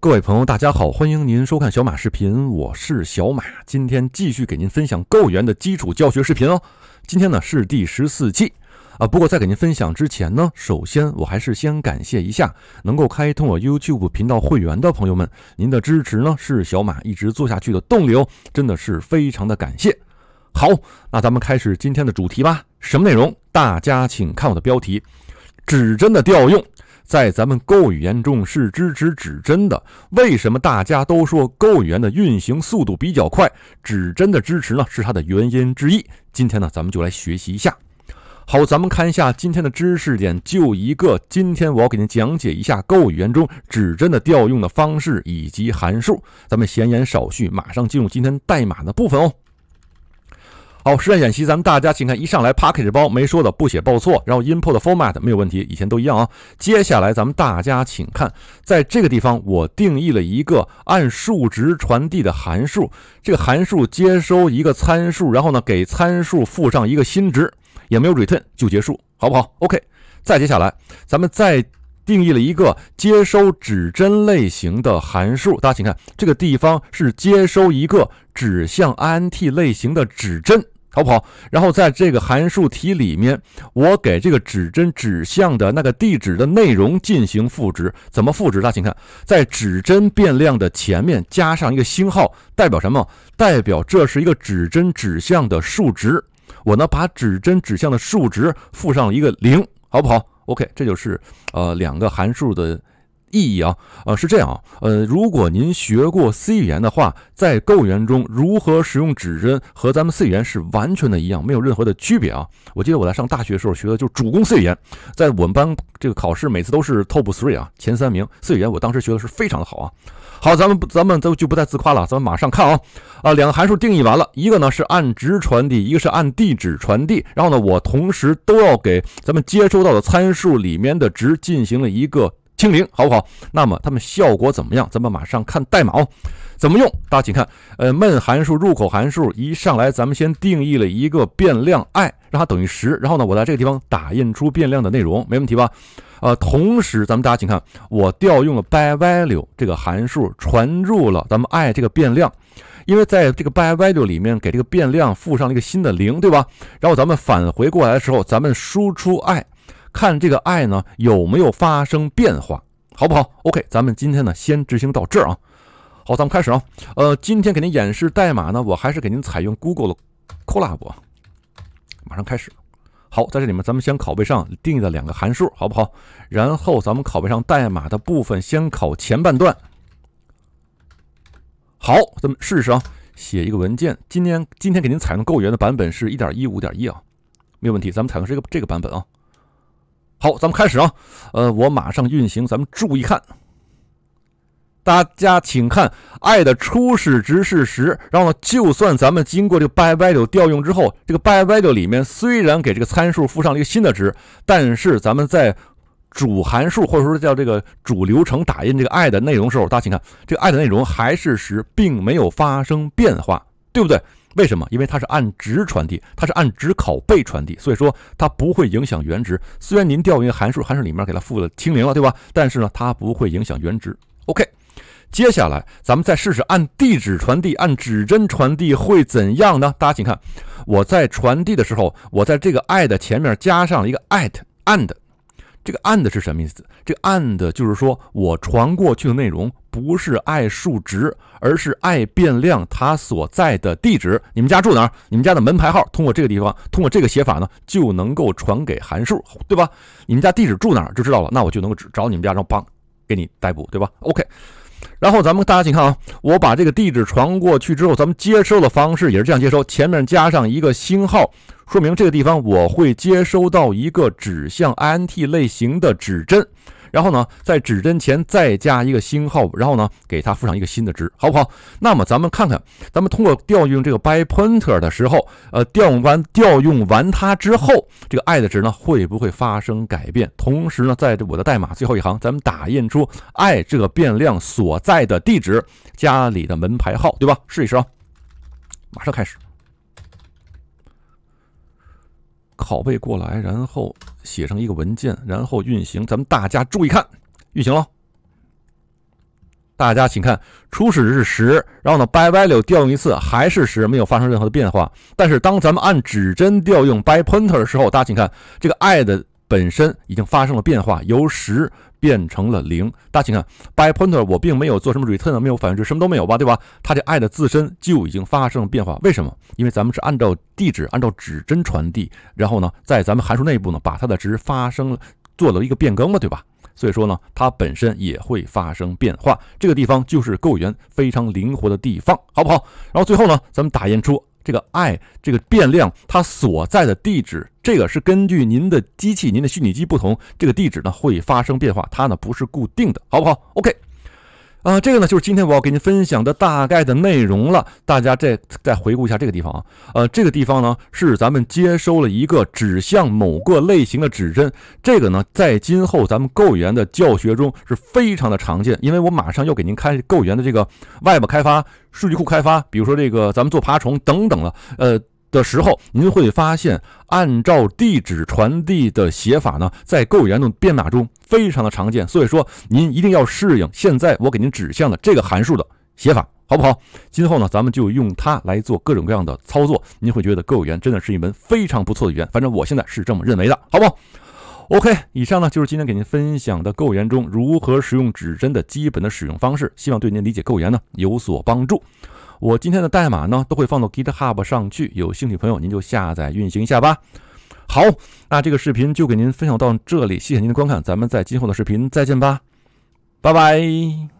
各位朋友，大家好，欢迎您收看小马视频，我是小马，今天继续给您分享购园的基础教学视频哦。今天呢是第十四期，啊，不过在给您分享之前呢，首先我还是先感谢一下能够开通我 YouTube 频道会员的朋友们，您的支持呢是小马一直做下去的动力哦，真的是非常的感谢。好，那咱们开始今天的主题吧，什么内容？大家请看我的标题，指针的调用。在咱们 Go 语言中是支持指针的。为什么大家都说 Go 语言的运行速度比较快？指针的支持呢是它的原因之一。今天呢咱们就来学习一下。好，咱们看一下今天的知识点，就一个。今天我要给您讲解一下 Go 语言中指针的调用的方式以及函数。咱们闲言少叙，马上进入今天代码的部分哦。好，实战演习，咱们大家请看，一上来 package 包没说的不写报错，然后 input format 没有问题，以前都一样啊。接下来咱们大家请看，在这个地方我定义了一个按数值传递的函数，这个函数接收一个参数，然后呢给参数附上一个新值，也没有 return 就结束，好不好？OK，再接下来咱们再。定义了一个接收指针类型的函数，大家请看这个地方是接收一个指向 int 类型的指针，好不好？然后在这个函数题里面，我给这个指针指向的那个地址的内容进行赋值，怎么赋值？大家请看，在指针变量的前面加上一个星号，代表什么？代表这是一个指针指向的数值。我呢，把指针指向的数值赋上了一个零，好不好？OK，这就是呃两个函数的。意义啊，呃是这样啊，呃如果您学过 C 语言的话，在 Go 语言中如何使用指针和咱们 C 语言是完全的一样，没有任何的区别啊。我记得我在上大学的时候学的就是主攻 C 语言，在我们班这个考试每次都是 Top three 啊，前三名 C 语言，我当时学的是非常的好啊。好，咱们咱们都就不再自夸了，咱们马上看啊啊两个函数定义完了，一个呢是按值传递，一个是按地址传递，然后呢我同时都要给咱们接收到的参数里面的值进行了一个。清零好不好？那么它们效果怎么样？咱们马上看代码，哦。怎么用？大家请看，呃，main 函数入口函数一上来，咱们先定义了一个变量 i，让它等于十。然后呢，我在这个地方打印出变量的内容，没问题吧？呃，同时咱们大家请看，我调用了 byvalue 这个函数，传入了咱们 i 这个变量，因为在这个 byvalue 里面给这个变量附上了一个新的零，对吧？然后咱们返回过来的时候，咱们输出 i。看这个爱呢有没有发生变化，好不好？OK，咱们今天呢先执行到这儿啊。好，咱们开始啊。呃，今天给您演示代码呢，我还是给您采用 Google 的 Colab。马上开始。好，在这里面咱们先拷贝上定义的两个函数，好不好？然后咱们拷贝上代码的部分，先拷前半段。好，咱们试试啊。写一个文件。今天今天给您采用 Go 语言的版本是一点一五点一啊，没有问题。咱们采用这个这个版本啊。好，咱们开始啊，呃，我马上运行，咱们注意看。大家请看，i 的初始值是十。然后呢，就算咱们经过这个 byvalue 调用之后，这个 byvalue 里面虽然给这个参数附上了一个新的值，但是咱们在主函数或者说叫这个主流程打印这个 i 的内容时候，大家请看，这个 i 的内容还是十，并没有发生变化。对不对？为什么？因为它是按值传递，它是按值拷贝传递，所以说它不会影响原值。虽然您调用函数，函数里面给它赋了清零了，对吧？但是呢，它不会影响原值。OK，接下来咱们再试试按地址传递，按指针传递会怎样呢？大家请看，我在传递的时候，我在这个 i 的前面加上了一个 at and，这个 and 是什么意思？这 and 就是说我传过去的内容不是 i 数值，而是 i 变量它所在的地址。你们家住哪儿？你们家的门牌号通过这个地方，通过这个写法呢，就能够传给函数，对吧？你们家地址住哪儿就知道了，那我就能够找你们家，然后帮给你逮捕，对吧？OK。然后咱们大家请看啊，我把这个地址传过去之后，咱们接收的方式也是这样接收，前面加上一个星号，说明这个地方我会接收到一个指向 int 类型的指针。然后呢，在指针前再加一个星号，然后呢，给它附上一个新的值，好不好？那么咱们看看，咱们通过调用这个 by pointer 的时候，呃，调用完调用完它之后，这个 i 的值呢会不会发生改变？同时呢，在我的代码最后一行，咱们打印出 i 这个变量所在的地址，家里的门牌号，对吧？试一试啊，马上开始，拷贝过来，然后。写成一个文件，然后运行。咱们大家注意看，运行了。大家请看，初始是十，然后呢，by value 调用一次还是十，没有发生任何的变化。但是当咱们按指针调用 by pointer 的时候，大家请看，这个 i 的本身已经发生了变化，由十。变成了零，大家请看，by pointer 我并没有做什么 return 没有返回值，什么都没有吧，对吧？它这 i 的自身就已经发生了变化，为什么？因为咱们是按照地址，按照指针传递，然后呢，在咱们函数内部呢，把它的值发生了做了一个变更了，对吧？所以说呢，它本身也会发生变化，这个地方就是构圆非常灵活的地方，好不好？然后最后呢，咱们打印出。这个爱这个变量，它所在的地址，这个是根据您的机器、您的虚拟机不同，这个地址呢会发生变化，它呢不是固定的，好不好？OK。啊，这个呢就是今天我要给您分享的大概的内容了。大家再再回顾一下这个地方啊，呃，这个地方呢是咱们接收了一个指向某个类型的指针。这个呢，在今后咱们购源的教学中是非常的常见，因为我马上要给您开购源的这个外部开发、数据库开发，比如说这个咱们做爬虫等等了，呃。的时候，您会发现，按照地址传递的写法呢，在购 o 语言编码中非常的常见，所以说您一定要适应。现在我给您指向的这个函数的写法，好不好？今后呢，咱们就用它来做各种各样的操作，您会觉得购 o 言真的是一门非常不错的语言，反正我现在是这么认为的，好不？OK，好以上呢就是今天给您分享的购 o 言中如何使用指针的基本的使用方式，希望对您理解购 o 言呢有所帮助。我今天的代码呢，都会放到 GitHub 上去，有兴趣朋友您就下载运行一下吧。好，那这个视频就给您分享到这里，谢谢您的观看，咱们在今后的视频再见吧，拜拜。